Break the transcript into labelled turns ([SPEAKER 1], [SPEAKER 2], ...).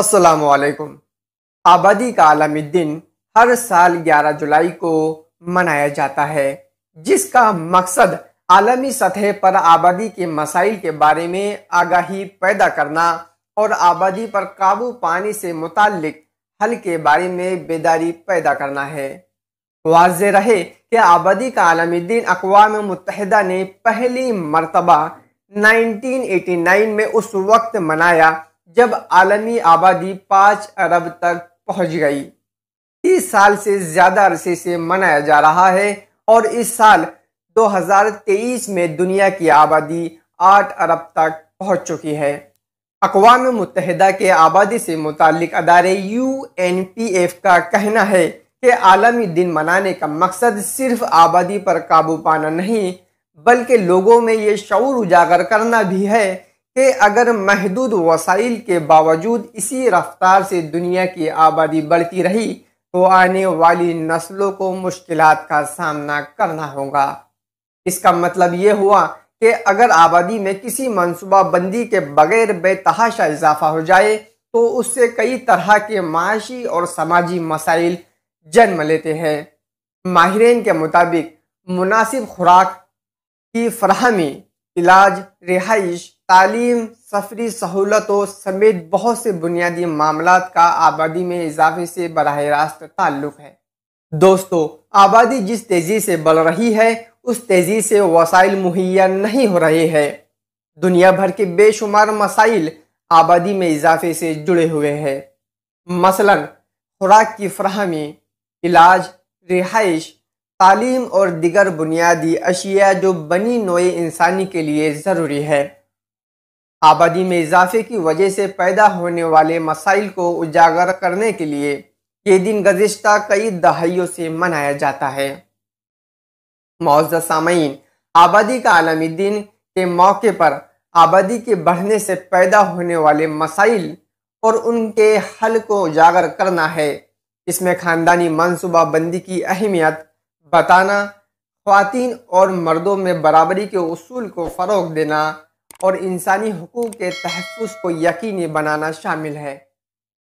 [SPEAKER 1] असलकुम आबादी का आलमी दिन हर साल 11 जुलाई को मनाया जाता है जिसका मकसद आलमी सतह पर आबादी के मसाइल के बारे में आगाही पैदा करना और आबादी पर काबू पाने से मुतक हल के बारे में बेदारी पैदा करना है वाज रहे कि आबादी का आलमी दिन अकवा मुतहदा ने पहली मरतबा 1989 में उस वक्त मनाया जब आलमी आबादी पाँच अरब तक पहुंच गई तीस साल से ज़्यादा अरसे से मनाया जा रहा है और इस साल 2023 में दुनिया की आबादी आठ अरब तक पहुंच चुकी है अकवा मुतहदा के आबादी से मुतलिक अदारे यू एन पी एफ का कहना है कि आलमी दिन मनाने का मकसद सिर्फ आबादी पर काबू पाना नहीं बल्कि लोगों में ये शौर उजागर करना भी है कि अगर महदूद वसाइल के बावजूद इसी रफ्तार से दुनिया की आबादी बढ़ती रही तो आने वाली नस्लों को मुश्किल का सामना करना होगा इसका मतलब ये हुआ कि अगर आबादी में किसी बंदी के बगैर बेतहाशा इजाफा हो जाए तो उससे कई तरह के माशी और समाजी मसाइल जन्म लेते हैं माहरीन के मुताबिक मुनासिब खुराक की फ्राहमी इलाज रिहाइश तालीम सफरी सहूलतों समेत बहुत से बुनियादी मामला का आबादी में इजाफे से बरह रास्त ताल्लुक है दोस्तों आबादी जिस तेज़ी से बढ़ रही है उस तेज़ी से वसाइल मुहैया नहीं हो रहे हैं दुनिया भर के बेशुमार मसाइल आबादी में इजाफे से जुड़े हुए हैं मसलन खुराक की फ्राहमी इलाज रिहाइश तालीम और दिगर बुनियादी अशिया जो बनी नोए इंसानी के लिए ज़रूरी है आबादी में इजाफे की वजह से पैदा होने वाले मसाइल को उजागर करने के लिए ये दिन गुजशत कई दहाइयों से मनाया जाता है मौजा सामीन आबादी का आलमी दिन के मौके पर आबादी के बढ़ने से पैदा होने वाले मसाइल और उनके हल को उजागर करना है इसमें ख़ानदानी मनसूबा बंदी की अहमियत बताना खातन और मर्दों में बराबरी के असूल को फ़रोग देना और इंसानी हकूक़ के तहफ़ को यकीनी बनाना शामिल है